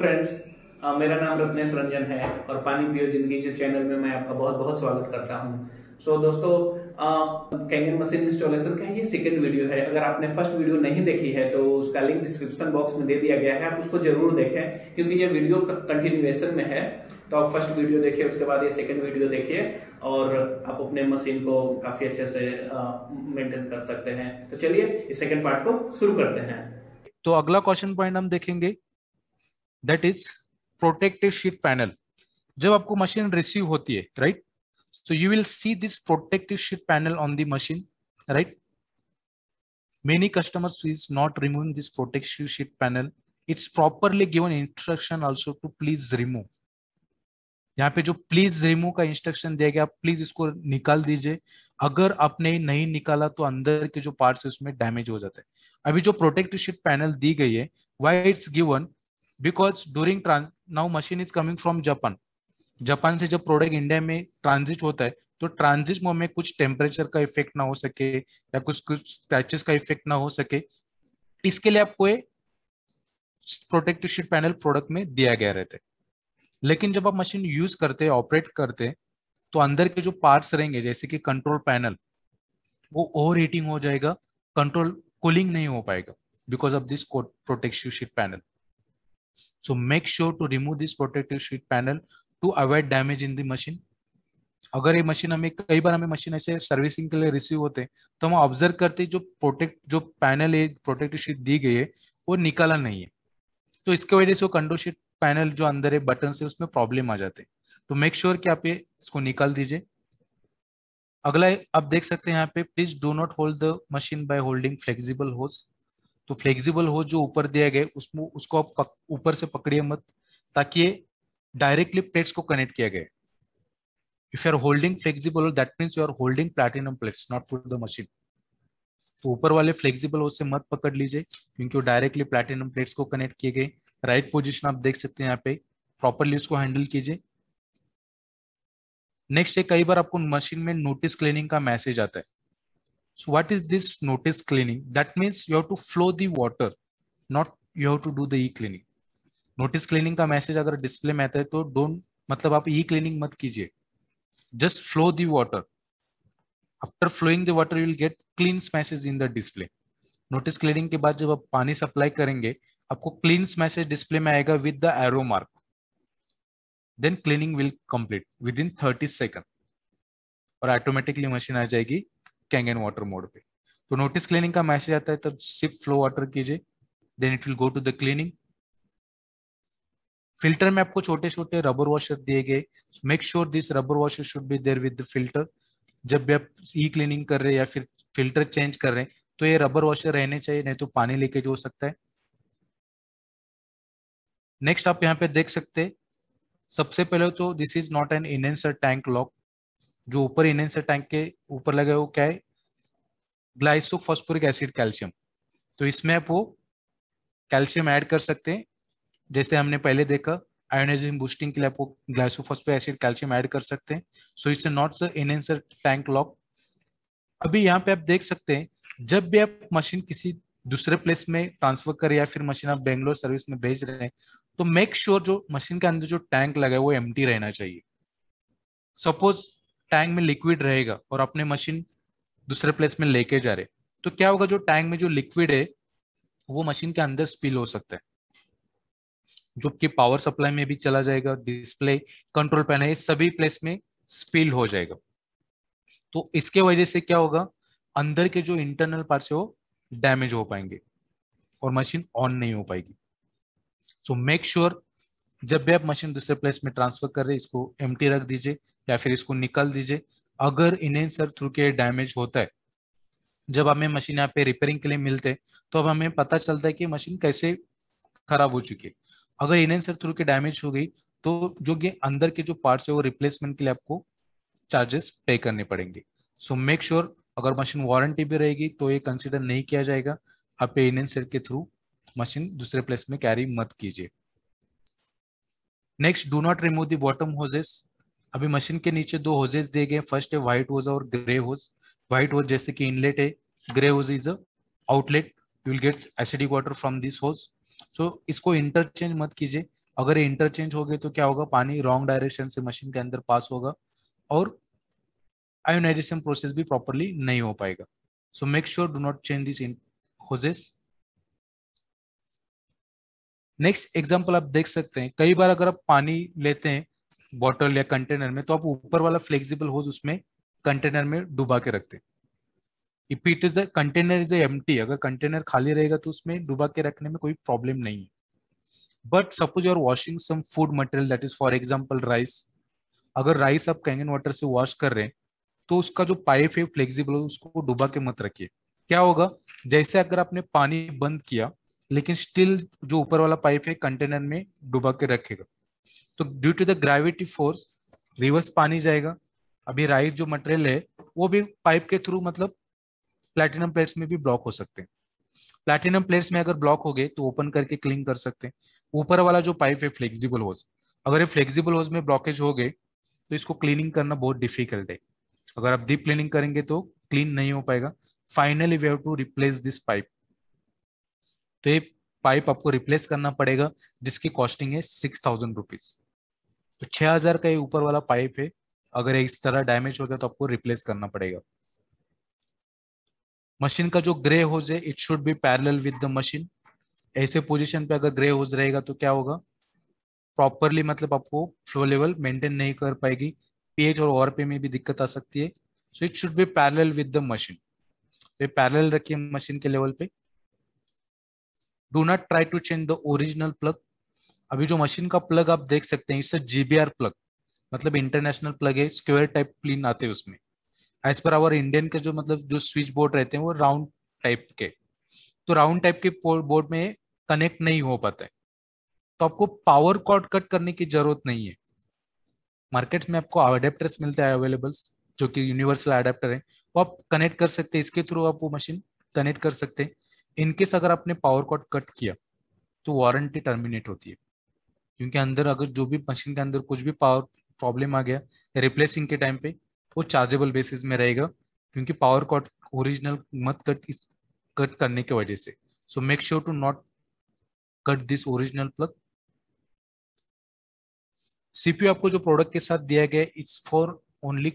Friends मेरा नाम रत्नेश रंजन है और पानी पियो जिंदगी के चैनल में मैं आपका बहुत बहुत स्वागत करता हूं सो so, दोस्तों कैंगन मशीन इंस्टॉलेशन का ये सेकंड वीडियो है अगर आपने फर्स्ट वीडियो नहीं देखी है तो उसका लिंक डिस्क्रिप्शन बॉक्स में दे दिया गया है आप उसको जरूर देखें क्योंकि ये वीडियो कंटिन्यूएशन में है तो आप फर्स्ट वीडियो देखिए उसके बाद ये सेकंड वीडियो देखिए और आप अपने मशीन को काफी अच्छे से मेंटेन कर सकते हैं तो चलिए इस सेकेंड पार्ट को शुरू करते हैं तो अगला क्वेश्चन पॉइंट हम देखेंगे that is protective sheet panel जब आपको मशीन रिसीव होती है right so you will see this protective sheet panel on the machine right many customers is not removing this protective sheet panel it's properly given instruction also to please remove यहाँ पे जो please remove का instruction दिया गया please इसको निकाल दीजिए अगर आपने नहीं निकाला तो अंदर के जो पार्ट्स है उसमें डैमेज हो जाते हैं अभी जो प्रोटेक्टिव शीट पैनल दी गई है why it's given because during now machine is coming from Japan Japan से जब प्रोडक्ट इंडिया में ट्रांजिट होता है तो ट्रांजिट में कुछ टेम्परेचर का इफेक्ट ना हो सके या कुछ कुछ स्क्रैचेस का इफेक्ट ना हो सके इसके लिए आपको प्रोटेक्टिव शीट पैनल प्रोडक्ट में दिया गया रहता है लेकिन जब आप मशीन यूज करते हैं ऑपरेट करते हैं तो अंदर के जो पार्ट्स रहेंगे जैसे कि कंट्रोल पैनल वो ओवर हीटिंग हो जाएगा कंट्रोल कूलिंग नहीं हो पाएगा because of this protective sheet panel So make sure to remove this protective sheet panel to avoid damage in the machine. अगर ये मशीन हमें कई बार हमें मशीन ऐसे सर्विसिंग के लिए रिसीव होते तो हम ऑब्जर्व करते जो प्रोटेक्ट जो पैनल है प्रोटेक्टिव शीट दी गई है वो निकाला नहीं है तो इसके वजह से वो कंडो शीट पैनल जो अंदर है बटन से उसमें प्रॉब्लम आ जाते तो मेक श्योर sure कि आप ये इसको निकाल दीजिए अगला आप देख सकते हैं यहाँ पे please do not hold the machine by holding flexible hose तो फ्लेक्सिबल हो जो ऊपर दिया गया उसमें उसको आप ऊपर से पकड़िए मत ताकि डायरेक्टली प्लेट्स को कनेक्ट किया गया if you are holding flexible hose that means you are holding platinum plates not for the machine तो ऊपर वाले फ्लेक्सिबल हो से मत पकड़ लीजिए क्योंकि वो डायरेक्टली प्लेटिनम प्लेट्स को कनेक्ट किए गए राइट पोजिशन आप देख सकते हैं यहाँ पे प्रॉपरली उसको हैंडल कीजिए नेक्स्ट है कई बार आपको मशीन में नोटिस क्लीनिंग का मैसेज आता है So what is this notice cleaning? That means you have to flow the water, not you have to do the e-cleaning. Notice cleaning का मैसेज अगर डिस्प्ले में आता है तो डोंट मतलब आप ई क्लीनिंग मत कीजिए just flow the water after flowing the water will get cleans message in the display notice cleaning के बाद जब आप पानी सप्लाई करेंगे आपको क्लीन्स मैसेज डिस्प्ले में आएगा with the arrow mark then cleaning will complete within thirty second और ऑटोमेटिकली मशीन आ जाएगी कैंगन वाटर मोड पे तो नोटिस क्लीनिंग का मैसेज आता है तब सिप फ्लो वाटर कीजिए then it will go to the cleaning filter में आपको छोटे छोटे रबर वॉशर दिए गए make sure this rubber washer should be there with the filter जब भी आप ई क्लीनिंग कर रहे हैं या फिर फिल्टर चेंज कर रहे हैं तो ये रबर वॉशर रहने चाहिए नहीं तो पानी लीकेज हो सकता है नेक्स्ट आप यहाँ पे देख सकते हैं सबसे पहले तो this is not an enhancer tank lock जो ऊपर इनहेंसर टैंक के ऊपर लगे वो क्या है ग्लाइसो फॉस्फोरिक एसिड कैल्शियम तो इसमें आप वो कैल्शियम ऐड कर सकते हैं जैसे हमने पहले देखा आयोनाइजेशन बूस्टिंग के लिए आपको ग्लाइसोफॉस्फोरिक एसिड कैल्शियम ऐड कर सकते हैं so it's not the enhancer tank lock अभी यहाँ पे आप देख सकते हैं जब भी आप मशीन किसी दूसरे प्लेस में ट्रांसफर करें या फिर मशीन आप बेंगलोर सर्विस में भेज रहे हैं तो मेक श्योर sure जो मशीन के अंदर जो टैंक लगा है वो एम रहना चाहिए सपोज टैंक में लिक्विड रहेगा और अपने मशीन दूसरे प्लेस में लेके जा रहे तो क्या होगा जो टैंक में जो लिक्विड है वो मशीन के अंदर स्पिल हो सकता है जो कि पावर सप्लाई में भी चला जाएगा डिस्प्ले कंट्रोल पैनल सभी प्लेस में स्पिल हो जाएगा तो इसके वजह से क्या होगा अंदर के जो इंटरनल पार्ट्स है वो डैमेज हो पाएंगे और मशीन ऑन नहीं हो पाएगी सो मेक श्योर जब भी आप मशीन दूसरे प्लेस में ट्रांसफर कर रहे हैं इसको एम रख दीजिए या फिर इसको निकाल दीजिए अगर सर थ्रू के डैमेज होता है जब हमें मशीन यहाँ पे रिपेयरिंग के लिए मिलते हैं तो अब हमें पता चलता है कि मशीन कैसे खराब हो चुकी है अगर इनहेंसर थ्रू के डैमेज हो गई तो जो कि अंदर के जो पार्ट्स है वो रिप्लेसमेंट के लिए आपको चार्जेस पे करने पड़ेंगे सो मेक श्योर अगर मशीन वारंटी भी रहेगी तो ये कंसिडर नहीं किया जाएगा आप पे के थ्रू मशीन दूसरे प्लेस में कैरी मत कीजिए next do not remove the bottom hoses अभी मशीन के नीचे दो होजेस दिए गए फर्स्ट है व्हाइट होज और ग्रे होज व्हाइट होज जैसे कि इनलेट है grey hose is outlet outlet you will get acidic water from this hose so इसको इंटरचेंज मत कीजिए अगर ये इंटरचेंज हो गए तो क्या होगा पानी रॉन्ग डायरेक्शन से मशीन के अंदर पास होगा और आयोनाइजेशन प्रोसेस भी प्रॉपरली नहीं हो पाएगा so make sure do not change this hoses next example आप देख सकते हैं कई बार अगर आप पानी लेते हैं बॉटल या कंटेनर में तो आप ऊपर वाला फ्लेक्सिबल होज उसमें कंटेनर में डुबा के रखते हैं if it is the container is एम अगर कंटेनर खाली रहेगा तो उसमें डुबा के रखने में कोई प्रॉब्लम नहीं है but suppose you are washing some food material that is for example rice अगर राइस आप कैंगन वाटर से वॉश कर रहे हैं तो उसका जो पाइप है फ्लेक्सिबल उसको डुबा के मत रखिए क्या होगा जैसे अगर आपने पानी बंद किया लेकिन स्टिल जो ऊपर वाला पाइप है कंटेनर में डुबा के रखेगा तो due to the gravity force reverse पानी जाएगा अभी राइस जो मटेरियल है वो भी पाइप के थ्रू मतलब प्लेटिनम प्लेट्स में भी ब्लॉक हो सकते हैं प्लेटिनम प्लेट्स में अगर ब्लॉक हो गए तो ओपन करके क्लीन कर सकते हैं ऊपर वाला जो पाइप है फ्लेक्सिबल होज अगर ये फ्लेक्सिबल होज में ब्लॉकेज हो गए तो इसको क्लीनिंग करना बहुत डिफिकल्ट है अगर आप डीप क्लीनिंग करेंगे तो क्लीन नहीं हो पाएगा finally we have to replace this pipe तो ये पाइप आपको रिप्लेस करना पड़ेगा जिसकी कॉस्टिंग है सिक्स थाउजेंड रुपीज तो छह हजार का ये ऊपर वाला पाइप है अगर इस तरह डैमेज हो गया तो आपको रिप्लेस करना पड़ेगा मशीन का जो ग्रे होज है it should be parallel with the machine ऐसे पोजीशन पे अगर ग्रे होज रहेगा तो क्या होगा प्रॉपरली मतलब आपको फ्लो लेवल मेंटेन नहीं कर पाएगी पीएच और ओआरपी में भी दिक्कत आ सकती है so it should be parallel with the machine तो ये पैरेलल रखिए मशीन के लेवल पे do not try to change the original plug अभी जो मशीन का प्लग आप देख सकते हैं इट्स अ जीबीआर प्लग मतलब इंटरनेशनल प्लग है स्क्वेयर टाइप प्लिन आते हैं उसमें एज पर आवर इंडियन के जो मतलब जो स्विच बोर्ड रहते हैं वो राउंड टाइप के तो राउंड टाइप के बोर्ड में कनेक्ट नहीं हो पाता है तो आपको पावर कॉर्ड कट करने की जरूरत नहीं है मार्केट्स में आपको अडेप्टर्स मिलते हैं अवेलेबल्स जो कि यूनिवर्सल अडेप्टर है वो आप कनेक्ट कर सकते हैं इसके थ्रू आप वो मशीन कनेक्ट कर सकते हैं इनकेस अगर आपने पावर कॉट कट किया तो वारंटी टर्मिनेट होती है क्योंकि अंदर अगर जो भी मशीन के अंदर कुछ भी पावर प्रॉब्लम आ गया रिप्लेसिंग के टाइम पे वो चार्जेबल बेसिस में रहेगा क्योंकि पावर कॉट ओरिजिनल मत कट इस कट करने की वजह से so make sure to not cut this original plug CPU आपको जो प्रोडक्ट के साथ दिया गया it's for only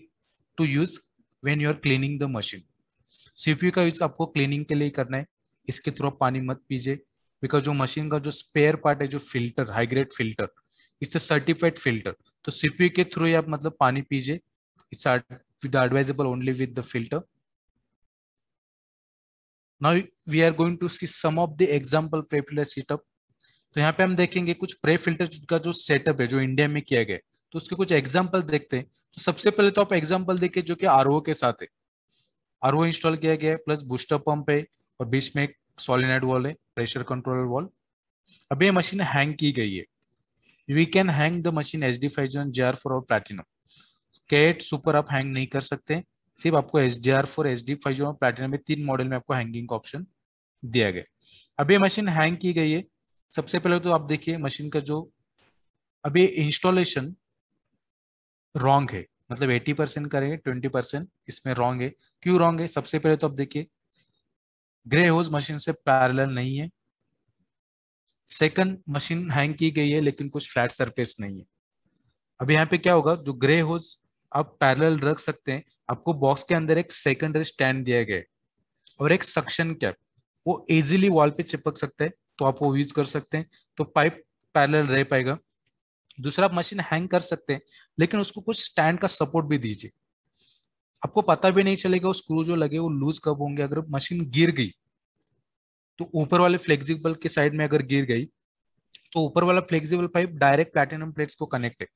to use when you are cleaning the machine CPU का यूज आपको क्लीनिंग के लिए करना है इसके थ्रू आप पानी मत पीजिए बिकॉज जो मशीन का जो स्पेयर पार्ट है जो filter high grade filter it's a certified filter तो सीपी के थ्रू ही आप मतलब पानी पीजिए it's with advisable only with the filter now we are going to see some of the example filter setup तो यहाँ पे हम देखेंगे कुछ प्रे फिल्टर का जो सेटअप है जो इंडिया में किया गया तो उसके कुछ एग्जाम्पल देखते हैं तो सबसे पहले तो आप एग्जाम्पल देखिए जो कि आर के साथ है आर इंस्टॉल किया गया है प्लस बूस्टर पंप है और बीच में एक सोलिनाइड वॉल है प्रेशर कंट्रोल वॉल अब ये मशीन हैंग की गई है we can hang the machine H D five जन आर फोर और प्लेटिनम कैट सुपर आप हैंग नहीं कर सकते सिर्फ आपको H D R four H D five जो प्लेटिनम में तीन मॉडल में आपको हैंगिंग का ऑप्शन दिया गया अब ये मशीन हैंग की गई है सबसे पहले तो आप देखिए मशीन का जो अभी इंस्टॉलेशन रॉन्ग है मतलब 80 परसेंट करेंगे 20 परसेंट इसमें रॉन्ग है क्यों रॉन्ग है सबसे पहले तो आप देखिए ग्रे होज मशीन से पैरेलल नहीं है सेकंड मशीन हैंग की गई है लेकिन कुछ फ्लैट सरफेस नहीं है अब यहाँ पे क्या होगा जो ग्रे होज आप पैरेलल रख सकते हैं आपको बॉक्स के अंदर एक सेकेंडरी स्टैंड दिया गया और एक सक्शन कैप वो इजिली वॉल पे चिपक सकते हैं तो आप वो यूज कर सकते हैं तो पाइप पैरेलल रह पाएगा दूसरा आप मशीन हैंग कर सकते हैं लेकिन उसको कुछ स्टैंड का सपोर्ट भी दीजिए आपको पता भी नहीं चलेगा वो स्क्रू जो लगे वो लूज कब होंगे अगर मशीन गिर गई तो ऊपर वाले फ्लेक्सिबल के साइड में अगर गिर गई तो ऊपर वाला flexible pipe direct platinum plates को कनेक्ट है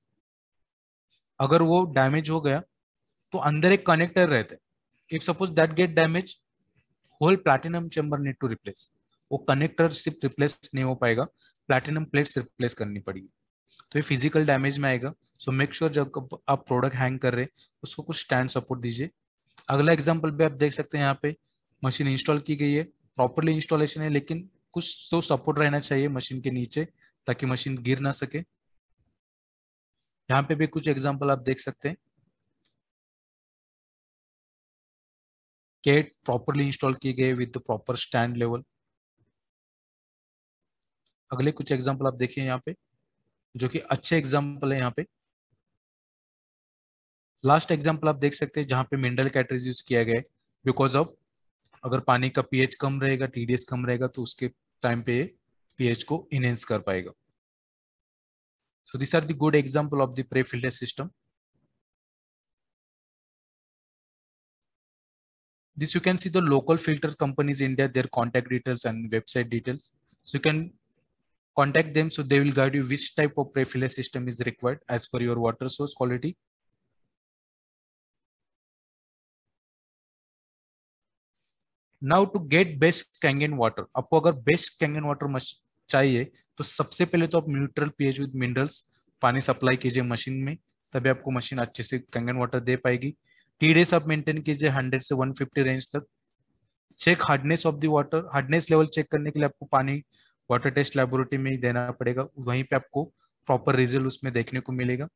अगर वो डैमेज हो गया तो अंदर एक कनेक्टर रहता है if suppose that get damage whole platinum chamber need to replace वो कनेक्टर सिर्फ रिप्लेस नहीं हो पाएगा प्लेटिनम प्लेट्स रिप्लेस करनी पड़ेगी तो ये फिजिकल डैमेज में आएगा सो मेक श्योर जब आप प्रोडक्ट हैंग कर रहे हैं उसको कुछ स्टैंड सपोर्ट दीजिए अगला एग्जाम्पल भी आप देख सकते हैं यहाँ पे मशीन इंस्टॉल की गई है प्रॉपरली इंस्टॉलेशन है लेकिन कुछ तो सपोर्ट रहना चाहिए मशीन के नीचे ताकि मशीन गिर ना सके यहाँ पे भी कुछ एग्जाम्पल आप देख सकते हैं केट प्रॉपरली इंस्टॉल किए गए विद प्रॉपर स्टैंड लेवल अगले कुछ एग्जाम्पल आप देखिए यहाँ पे जो कि अच्छे एग्जाम्पल है यहाँ पे लास्ट एग्जाम्पल आप देख सकते हैं जहां पे मिनरल कैटरीज यूज किया गया है बिकॉज ऑफ अगर पानी का पीएच कम रहेगा टीडीएस कम रहेगा तो उसके टाइम पे पीएच को इनहेंस कर पाएगा so this are the good example of the pre filter system this you can see the local filter companies India their contact details and website details so you can contact them so they will guide you which type of pre-filler system is required as per your water source quality now to get best Kangen water आपको अगर best Kangen water चाहिए तो सबसे पहले तो आप neutral pH with minerals पानी supply कीजिए मशीन में तभी आपको मशीन अच्छे से कैंगन वाटर दे पाएगी टी डेस आप मेंटेन कीजिए 100 से 150 रेंज तक check hardness of the water hardness level check करने के लिए आपको पानी वाटर टेस्ट लेबोरेटरी में ही देना पड़ेगा वहीं पे आपको प्रॉपर रिजल्ट उसमें देखने को मिलेगा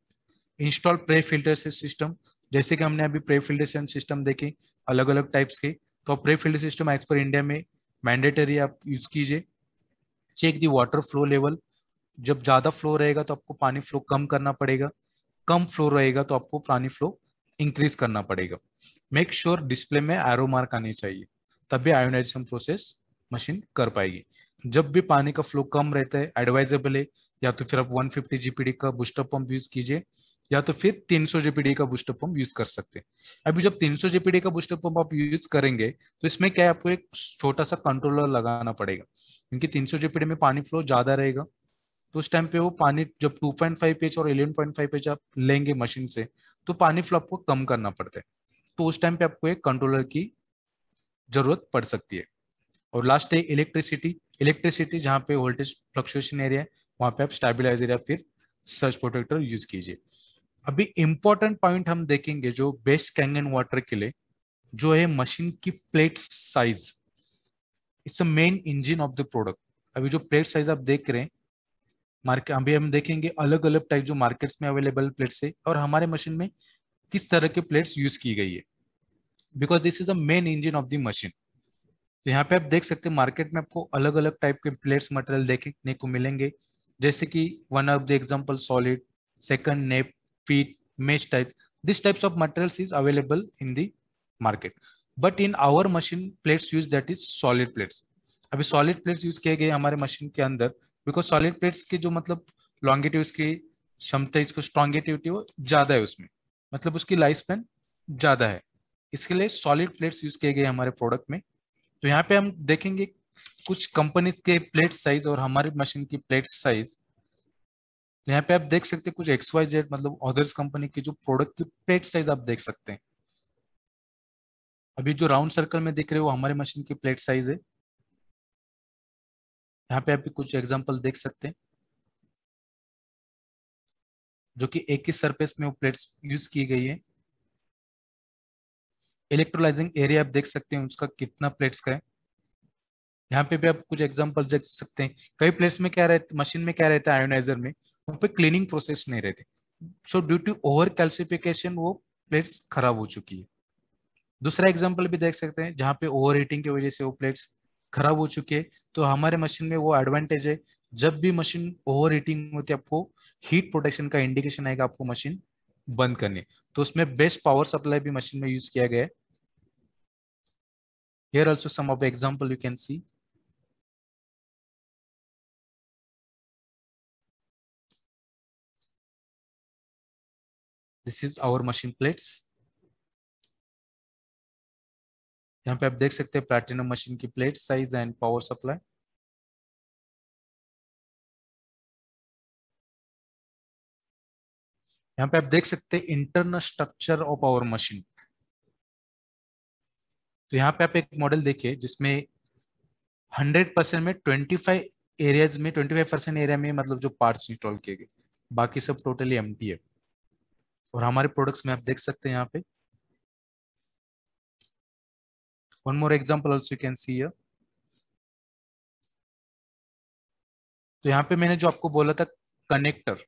इंस्टॉल प्रे फिल्टरेशन सिस्टम जैसे कि हमने अभी प्रे फिल्टरेशन सिस्टम देखे अलग अलग टाइप्स के तो pre filter system as per India में मैंडेटरी आप यूज कीजिए check the water flow level जब ज़्यादा फ्लो रहेगा तो आपको पानी फ्लो कम करना पड़ेगा कम फ्लो रहेगा तो आपको पानी फ्लो इंक्रीज करना पड़ेगा मेक श्योर sure डिस्प्ले में एरो मार्क आने चाहिए तब भी आयोनाइजेशन प्रोसेस मशीन कर पाएगी जब भी पानी का फ्लो कम रहता है एडवाइजेबल है या तो फिर आप 150 फिफ्टी जीपीडी का बूस्टर पंप यूज कीजिए या तो फिर 300 जीपीडी का बूस्टर पंप यूज कर सकते हैं अभी जब 300 जीपीडी का बूस्टर पंप आप यूज करेंगे तो इसमें क्या है आपको एक छोटा सा कंट्रोलर लगाना पड़ेगा क्योंकि 300 जीपीडी में पानी फ्लो ज्यादा रहेगा तो उस टाइम पे वो पानी जब 2.5 पेज और 11.5 पेज आप लेंगे मशीन से तो पानी फ्लो आपको कम करना पड़ता है तो उस टाइम पे आपको एक कंट्रोलर की जरूरत पड़ सकती है और लास्ट है इलेक्ट्रिसिटी इलेक्ट्रिसिटी जहां पे वोल्टेज फ्लक्चुएशन एरिया है वहां पे आप स्टेबिलाईजर या फिर सर्च प्रोटेक्टर यूज कीजिए अभी इंपॉर्टेंट पॉइंट हम देखेंगे जो बेस्ट कैंगन वाटर के लिए जो है मशीन की plate size it's a main engine of the product अभी जो प्लेट साइज आप देख रहे हैं मार्केट अभी हम देखेंगे अलग अलग टाइप जो मार्केट्स में अवेलेबल प्लेट्स है और हमारे मशीन में किस तरह के प्लेट्स यूज की गई है because this is the main engine of the machine तो यहाँ पे आप देख सकते हैं मार्केट में आपको अलग अलग टाइप के प्लेट्स मटेरियल देखने को मिलेंगे जैसे कि one of the example solid second nap feet mesh type this types of materials is available in the market but in our machine plates use that is solid plates अभी solid plates use किए गए हमारे machine के अंदर because solid plates के जो मतलब लॉन्गेटिव की क्षमता इसको strongevity वो ज्यादा है उसमें मतलब उसकी लाइफ स्पेन ज्यादा है इसके लिए सॉलिड प्लेट्स यूज किए गए हमारे प्रोडक्ट में तो यहाँ पे हम देखेंगे कुछ कंपनीज के प्लेट साइज और हमारे मशीन की प्लेट साइज तो यहाँ पे आप देख सकते हैं कुछ एक्स वाई जेड मतलब अदर्स कंपनी के जो प्रोडक्ट की प्लेट साइज आप देख सकते हैं अभी जो राउंड सर्कल में देख रहे हो हमारे मशीन की प्लेट साइज है यहाँ पे आप भी कुछ एग्जाम्पल देख सकते हैं जो कि एक ही सरफेस में वो प्लेट्स यूज की गई है इलेक्ट्रोलाइजिंग एरिया आप देख सकते हैं उसका कितना प्लेट्स का है यहाँ पे भी आप कुछ एग्जाम्पल देख सकते हैं कई प्लेट्स में क्या रहता मशीन में क्या रहता है आयोनाइजर में वहाँ पे क्लीनिंग प्रोसेस नहीं रहते so due to over calcification वो प्लेट्स खराब हो चुकी है दूसरा एग्जाम्पल भी देख सकते हैं जहाँ पे ओवर हीटिंग की वजह से वो प्लेट्स खराब हो चुकी है तो हमारे मशीन में वो एडवांटेज है जब भी मशीन ओवर हीटिंग होती है आपको हीट प्रोटेक्शन का इंडिकेशन आएगा आपको मशीन बंद करने तो उसमें बेस्ट पावर सप्लाई भी मशीन में यूज किया गया है Here also some of the example you can see. This is our machine plates यहाँ पे आप देख सकते हैं प्लैटिनम मशीन की plate size and power supply यहाँ पे आप देख सकते हैं internal structure of our machine तो यहाँ पे आप एक मॉडल देखिए जिसमें हंड्रेड परसेंट में फाइव एरियाज में फाइव परसेंट एरिया में मतलब जो पार्ट्स इंस्टॉल किए गए बाकी सब टोटली एम है और हमारे प्रोडक्ट्स में आप देख सकते हैं यहाँ पे one more example also you can see य तो यहाँ पे मैंने जो आपको बोला था connector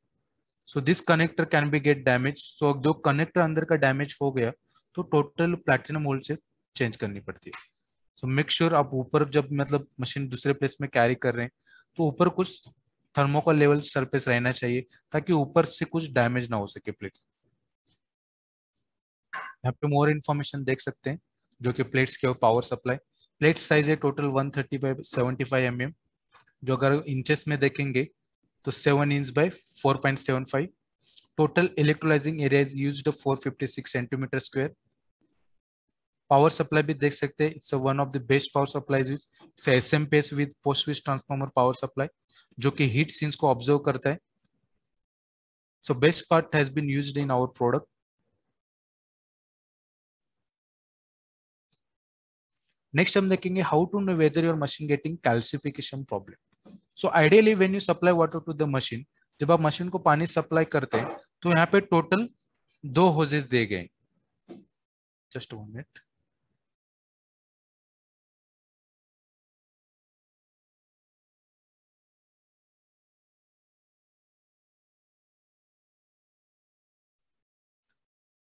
so this connector can be get damage so जो कनेक्टर अंदर का डैमेज हो गया तो टोटल प्लैटिनम होल्ड से चेंज करनी पड़ती है सो मेक श्योर आप ऊपर जब मतलब मशीन दूसरे प्लेस में कैरी कर रहे हैं तो ऊपर कुछ थर्मोकोल लेवल सरफेस रहना चाहिए ताकि ऊपर से कुछ डैमेज ना हो सके प्लेट्स यहाँ पे मोर इन्फॉर्मेशन देख सकते हैं जो कि प्लेट्स के पावर सप्लाई प्लेट साइज है total 135 thirty by seventy M जो अगर इंचेस में देखेंगे तो 7 inch by 4.75 total electrolyzing area is used 456 centimetre square power supply भी देख सकते हैं it's one of the best power supply it's S M PS with post which transformer power supply जो कि हीट सीन्स को ऑब्जर्व करता है so best part has been used in our product next हम देखेंगे how to know whether your machine getting calcification problem so ideally when you supply water to the machine जब आप machine को पानी supply करते हैं तो यहाँ पे टोटल दो होजेस दिए गए just one minute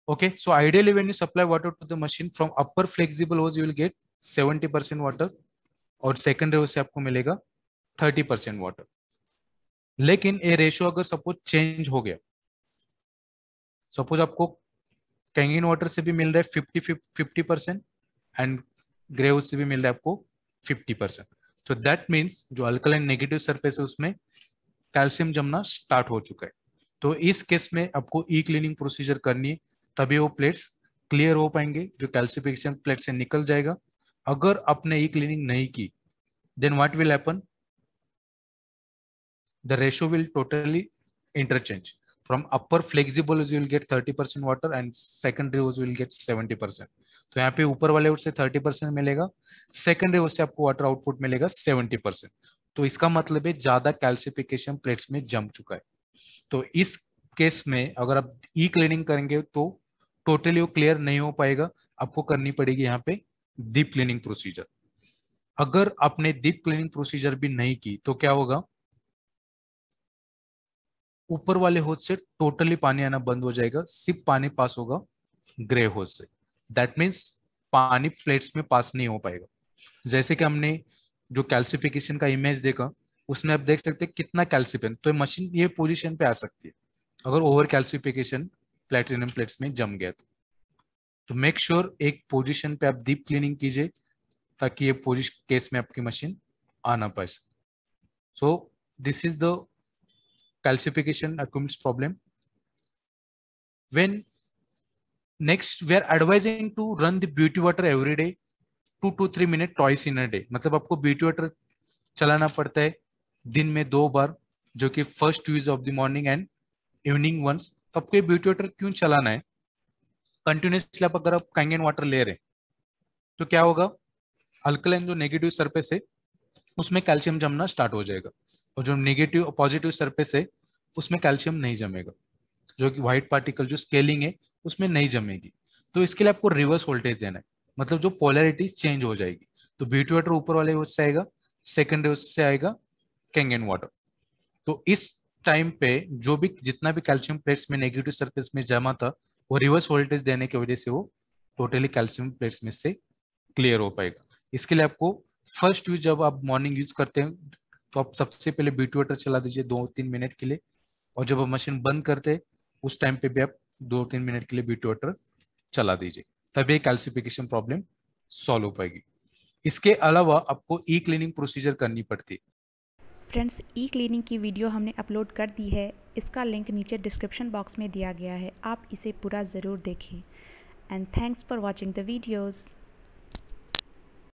okay so ideally when you supply water to the machine from upper flexible hose you will get 70% water और सेकेंडरी से आपको मिलेगा 30% वाटर लेकिन ये रेशियो अगर सपोज चेंज हो गया सपोज आपको कैंगिन वाटर से भी मिल रहा है fifty fifty percent and grey से भी मिल रहा है आपको फिफ्टी परसेंट तो दैट मीन्स जो अल्कलाइन नेगेटिव सरफेस है उसमें कैल्शियम जमना स्टार्ट हो चुका है तो इस केस में आपको ई क्लीनिंग प्रोसीजर करनी है तभी वो प्लेट्स क्लियर हो पाएंगे जो कैल्सिफिकेशन प्लेट से निकल जाएगा अगर आपने ई क्लीनिंग नहीं की then what will happen the ratio will totally interchange from upper flexible you will get 30% water and secondary hose will get 70% तो यहाँ पे ऊपर वाले ओर से 30% मिलेगा सेकेंडरी होज से आपको वाटर आउटपुट मिलेगा 70% तो इसका मतलब है ज्यादा कैल्सिफिकेशन प्लेट्स में जम चुका है तो इस केस में अगर आप ई क्लीनिंग करेंगे तो टोटली वो क्लियर नहीं हो पाएगा आपको करनी पड़ेगी यहाँ पे डीप क्लीनिंग प्रोसीजर अगर आपने डीप क्लीनिंग प्रोसीजर भी नहीं की तो क्या होगा ऊपर वाले होज से टोटली पानी आना बंद हो जाएगा सिर्फ पानी पास होगा grey hose say that means पानी प्लेट्स में पास नहीं हो पाएगा जैसे कि हमने जो कैल्सिफिकेशन का इमेज देखा उसमें आप देख सकते हैं कितना कैल्सिफिन तो ये मशीन ये पोजीशन पे आ सकती है अगर ओवर कैल्सिफिकेशन प्लेटिनम प्लेट्स में जम गया तो तो मेक श्योर sure एक पोजीशन पे आप डीप क्लीनिंग कीजिए ताकि ये पोजिशन केस में आपकी मशीन आ ना पाए so this is the calcification accumulates problem when next we are advising to run the beauty water every day two to three minute twice in a day मतलब आपको ब्यूटी वाटर चलाना पड़ता है दिन में दो बार जो कि first use of the morning and evening once तो आपको ये ब्यूटी वाटर क्यों चलाना है कंटिन्यूसली आप अगर आप कैंगन वाटर ले रहे हैं तो क्या होगा अल्कलाइन जो नेगेटिव सरफेस है उसमें कैल्शियम जमना स्टार्ट हो जाएगा और जो नेगेटिव और पॉजिटिव सरफेस है उसमें कैल्शियम नहीं जमेगा जो कि व्हाइट पार्टिकल जो स्केलिंग है उसमें नहीं जमेगी तो इसके लिए आपको रिवर्स वोल्टेज देना है मतलब जो पोलैरिटी चेंज हो जाएगी तो ब्यूटी वाटर ऊपर वाले से आएगा सेकेंड से आएगा कैंगन वाटर तो इस टाइम पे जो भी जितना भी कैल्शियम प्लेट्स में नेगेटिव सरफेस में जमा था वो रिवर्स वोल्टेज देने की वजह से वो टोटली कैल्शियम प्लेट्स में से क्लियर हो पाएगा इसके लिए आपको फर्स्ट यूज जब आप मॉर्निंग यूज करते हैं तो आप सबसे पहले बीटी वाटर चला दीजिए दो तीन मिनट के लिए और जब आप मशीन बंद करते उस टाइम पे भी आप दो तीन मिनट के लिए बीटी वाटर चला दीजिए तभी कैल्सिफिकेशन प्रॉब्लम सॉल्व हो पाएगी इसके अलावा आपको ई क्लीनिंग प्रोसीजर करनी पड़ती है फ्रेंड्स ई क्लिनिंग की वीडियो हमने अपलोड कर दी है इसका लिंक नीचे डिस्क्रिप्शन बॉक्स में दिया गया है आप इसे पूरा ज़रूर देखें and thanks for watching the videos